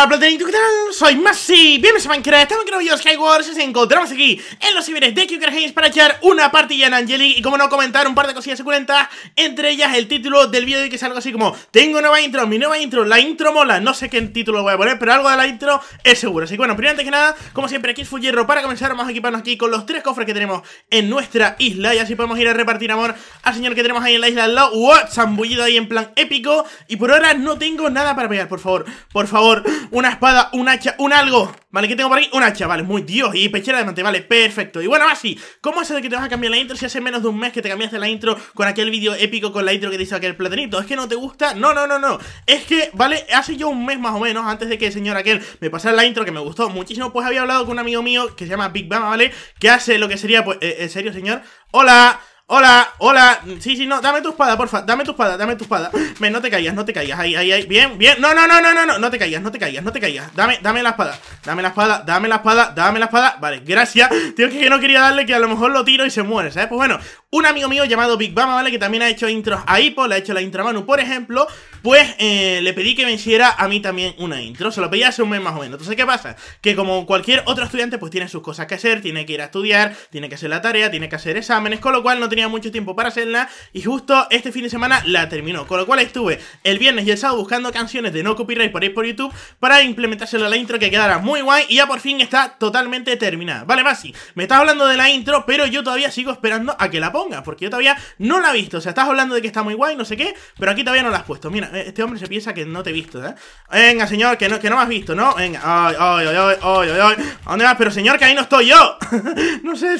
Hola ¿qué tal? Soy Masi, bienvenidos a Minecraft, estamos aquí en video Skywars y nos encontramos aquí en los ciberes de Q Games para echar una partida en Angelic y como no comentar un par de cosillas suculentas, entre ellas el título del vídeo de que es algo así como Tengo nueva intro, mi nueva intro, la intro mola, no sé qué título voy a poner, pero algo de la intro es seguro Así que bueno, primero antes que nada, como siempre aquí es Fullerro para comenzar, vamos a equiparnos aquí con los tres cofres que tenemos en nuestra isla y así podemos ir a repartir amor al señor que tenemos ahí en la isla al lado, what, ahí en plan épico y por ahora no tengo nada para pegar, por favor, por favor una espada, un hacha, un algo Vale, ¿qué tengo por aquí? Un hacha, vale, muy Dios Y pechera de mante, vale, perfecto Y bueno, así, ¿cómo es de que te vas a cambiar la intro si hace menos de un mes que te cambiaste la intro con aquel vídeo épico con la intro que te hizo aquel platanito? ¿Es que no te gusta? No, no, no, no Es que, vale, hace yo un mes más o menos antes de que el señor aquel me pasara la intro que me gustó muchísimo Pues había hablado con un amigo mío que se llama Big Bama, ¿vale? Que hace lo que sería, pues, en eh, eh, serio, señor Hola, Hola, hola. Sí, sí, no, dame tu espada, porfa. Dame tu espada, dame tu espada. Ven, no te caigas, no te caías, Ahí, ahí, ahí. Bien, bien. No, no, no, no, no, no. No te caigas, no te caigas, no te caigas. Dame, dame la espada. Dame la espada, dame la espada, dame la espada. Vale, gracias. Tío, que no quería darle que a lo mejor lo tiro y se muere, ¿sabes? Pues bueno, un amigo mío llamado Big Bama, ¿vale? Que también ha hecho intros a por, le ha hecho la intro a Manu, por ejemplo Pues eh, le pedí que me hiciera a mí también una intro Se lo pedí hace un mes más o menos Entonces, ¿qué pasa? Que como cualquier otro estudiante, pues tiene sus cosas que hacer Tiene que ir a estudiar, tiene que hacer la tarea, tiene que hacer exámenes Con lo cual no tenía mucho tiempo para hacerla Y justo este fin de semana la terminó Con lo cual estuve el viernes y el sábado buscando canciones de no copyright por ahí por YouTube Para implementárselo a la intro que quedara muy guay Y ya por fin está totalmente terminada Vale, Masi, me estás hablando de la intro, pero yo todavía sigo esperando a que la ponga, porque yo todavía no la he visto. O sea, estás hablando de que está muy guay, no sé qué, pero aquí todavía no la has puesto. Mira, eh, este hombre se piensa que no te he visto, ¿eh? Venga, señor, que no, que no me has visto, ¿no? Venga, ay, ay, ay, ay, ay, ay. dónde vas? Pero señor, que ahí no estoy yo. no sé.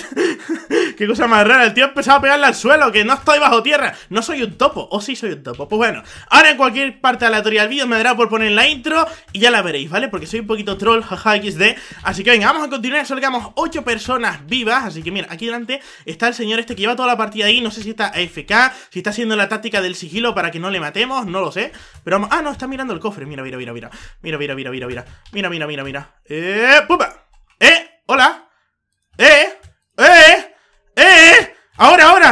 qué cosa más rara. El tío ha empezado a pegarle al suelo, que no estoy bajo tierra. No soy un topo, o sí soy un topo. Pues bueno, ahora en cualquier parte aleatoria del vídeo me dará por poner la intro y ya la veréis, ¿vale? Porque soy un poquito troll, jaja, XD. Así que venga, vamos a continuar. Solo quedamos 8 personas vivas. Así que mira, aquí delante está el señor este que lleva toda la partida ahí, no sé si está AFK, si está haciendo la táctica del sigilo para que no le matemos, no lo sé. Pero vamos, ah, no, está mirando el cofre, mira, mira, mira, mira. Mira, mira, mira, mira, mira. Mira, mira, mira, mira. Eh, pupa.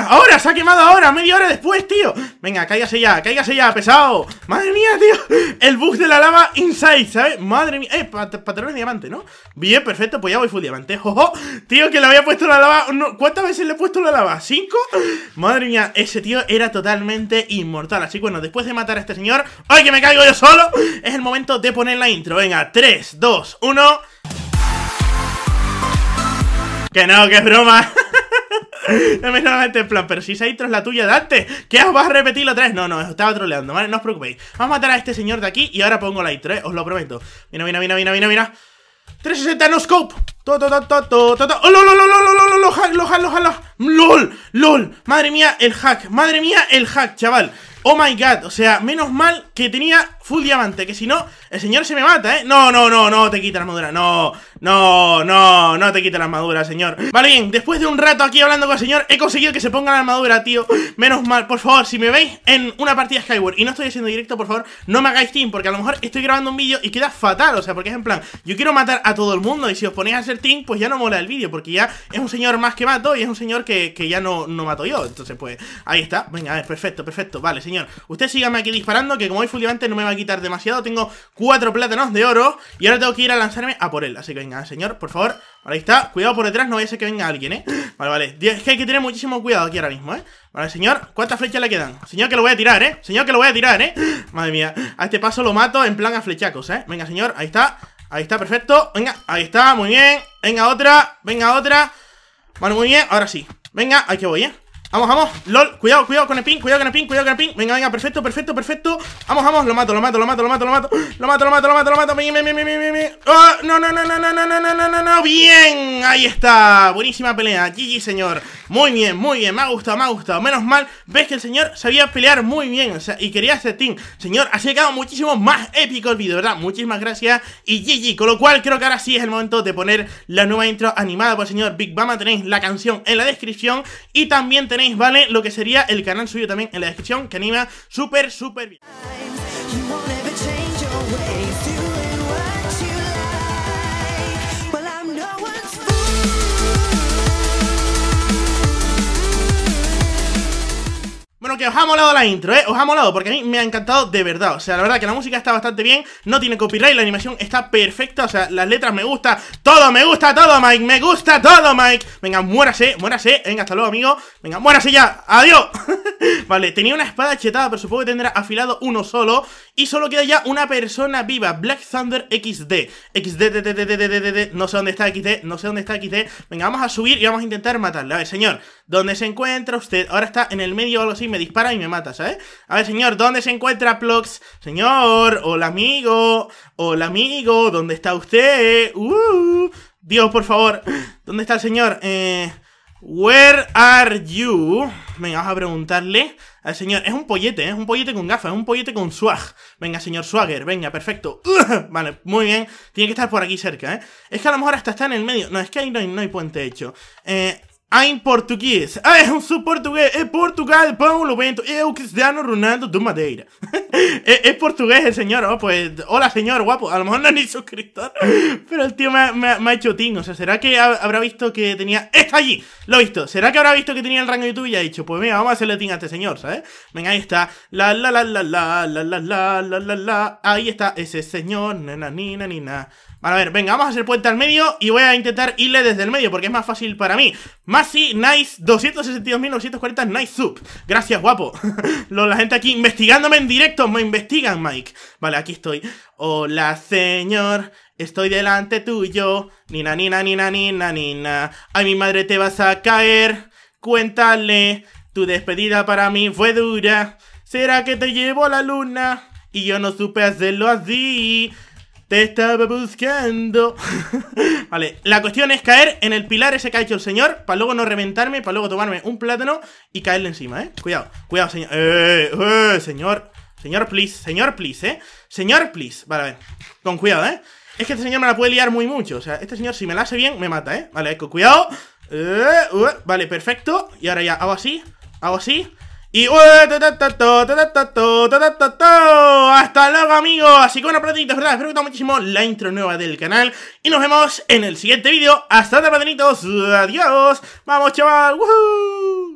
ahora, se ha quemado ahora, media hora después, tío Venga, cállase ya, cállase ya, pesado Madre mía, tío, el bug de la lava inside, ¿sabes? Madre mía, eh, patrón de diamante, ¿no? Bien, perfecto, pues ya voy full diamante tío, que le había puesto la lava ¿Cuántas veces le he puesto la lava? ¿Cinco? Madre mía, ese tío era totalmente inmortal Así que bueno, después de matar a este señor ¡Ay, que me caigo yo solo! Es el momento de poner la intro, venga, 3, 2, 1 Que no, que es broma No en este plan, pero si intro es la tuya de antes, ¿qué vas a repetirlo otra vez? No, no, estaba troleando, ¿vale? No os preocupéis. Vamos a matar a este señor de aquí y ahora pongo la intro, ¿eh? Os lo prometo. Mira, mira, mira, mira, mira, 360 no scope. ¡Oh, lol, lol, lol. Madre mía, el hack. Madre mía, el hack, chaval. Oh my god. O sea, menos mal que tenía Full diamante, que si no, el señor se me mata, ¿eh? No, no, no, no te quita la armadura, no, no, no, no te quita la armadura, señor. Vale, bien, después de un rato aquí hablando con el señor, he conseguido que se ponga la armadura, tío. Menos mal, por favor, si me veis en una partida Skyward y no estoy haciendo directo, por favor, no me hagáis team, porque a lo mejor estoy grabando un vídeo y queda fatal, o sea, porque es en plan, yo quiero matar a todo el mundo y si os ponéis a hacer team, pues ya no mola el vídeo, porque ya es un señor más que mato y es un señor que, ya no, no mato yo. Entonces, pues, ahí está, venga, a ver, perfecto, perfecto, vale, señor, usted sígame aquí disparando, que como hay full diamante no me quitar demasiado Tengo cuatro plátanos de oro Y ahora tengo que ir a lanzarme a por él Así que venga, señor, por favor ahí está, cuidado por detrás, no vaya a ser que venga alguien, ¿eh? Vale, vale, es que hay que tener muchísimo cuidado aquí ahora mismo, ¿eh? Vale, señor, ¿cuántas flechas le quedan? Señor, que lo voy a tirar, ¿eh? Señor, que lo voy a tirar, ¿eh? Madre mía, a este paso lo mato en plan a flechacos, ¿eh? Venga, señor, ahí está Ahí está, perfecto, venga, ahí está, muy bien Venga, otra, venga, otra Vale, muy bien, ahora sí Venga, aquí voy, ¿eh? Vamos, vamos, lol, cuidado, cuidado con el ping, cuidado con el ping, cuidado con el ping Venga, venga, perfecto, perfecto, perfecto Vamos, vamos, lo mato, lo mato, lo mato, lo mato, lo mato Lo mato, lo mato, lo mato, lo mato me, me, me, oh, No, no, no, no, no, no, no, no, no, no Bien, ahí está Buenísima pelea, GG señor muy bien, muy bien, me ha gustado, me ha gustado. Menos mal, ves que el señor sabía pelear muy bien o sea, y quería hacer team. Señor, así ha quedado muchísimo más épico el vídeo, ¿verdad? Muchísimas gracias y GG. Con lo cual, creo que ahora sí es el momento de poner la nueva intro animada por el señor Big Bama. Tenéis la canción en la descripción y también tenéis, ¿vale? Lo que sería el canal suyo también en la descripción que anima súper, súper bien. que os ha molado la intro, ¿eh? Os ha molado, porque a mí me ha encantado de verdad. O sea, la verdad que la música está bastante bien, no tiene copyright, la animación está perfecta, o sea, las letras me gusta, todo me gusta, todo, Mike, me gusta todo, Mike. Venga, muérase, muérase, venga, hasta luego, amigo. Venga, muérase ya, adiós. vale, tenía una espada chetada, pero supongo que tendrá afilado uno solo. Y solo queda ya una persona viva, Black Thunder XD. XD, no sé dónde está XD, no sé dónde está XD. Venga, vamos a subir y vamos a intentar matarle. A ver, señor, ¿Dónde se encuentra usted? Ahora está en el medio o algo así, me dispara y me mata, ¿sabes? A ver, señor, ¿dónde se encuentra Plox? Señor, hola amigo, hola amigo, ¿dónde está usted? Uh, Dios, por favor, ¿dónde está el señor? Eh... Where are you? Venga, vamos a preguntarle al señor. Es un pollete, ¿eh? es un pollete con gafas, es un pollete con swag. Venga, señor Swagger, venga, perfecto. Vale, muy bien. Tiene que estar por aquí cerca, ¿eh? Es que a lo mejor hasta está en el medio. No, es que ahí no hay, no hay puente hecho. Eh, I'm ah, portugués, Ah, un sou português. es Portugal, Paulo Bento. Eu, Cristiano Ronaldo do Madeira. es, portugués el señor. Oh, pues, hola, señor, guapo. A lo mejor no es ni suscriptor. Pero el tío me, ha, hecho ting. O sea, ¿será que habrá visto que tenía. ¡Está allí! Lo he visto. ¿Será que habrá visto que tenía el rango de YouTube y ha dicho, pues mira, vamos a hacerle ting a este señor, ¿sabes? Venga, ahí está. La, la, la, la, la, la, la, la, la, la, la. Ahí está ese señor. Na, nina ni, ni, na a ver, venga, vamos a hacer puente al medio y voy a intentar irle desde el medio porque es más fácil para mí. Masi, nice, 262.940, nice sub. Gracias, guapo. la gente aquí investigándome en directo, me investigan, Mike. Vale, aquí estoy. Hola, señor, estoy delante tuyo. Nina, nina, nina, nina, nina. Ay, mi madre, te vas a caer. Cuéntale, tu despedida para mí fue dura. ¿Será que te llevo a la luna? Y yo no supe hacerlo así. Te estaba buscando. vale, la cuestión es caer en el pilar ese que ha hecho el señor, para luego no reventarme, para luego tomarme un plátano y caerle encima, ¿eh? Cuidado, cuidado, señor. Eh, eh, señor, señor, please, señor, please, ¿eh? Señor, please. Vale, a ver, con cuidado, ¿eh? Es que este señor me la puede liar muy mucho, o sea, este señor si me la hace bien, me mata, ¿eh? Vale, cuidado. Eh, vale, perfecto. Y ahora ya hago así, hago así. Y hasta luego amigos, que con aplauditos, ¿verdad? Espero que muchísimo la intro nueva del canal Y nos vemos en el siguiente vídeo, hasta luego adiós Vamos chaval, ¡Woohoo!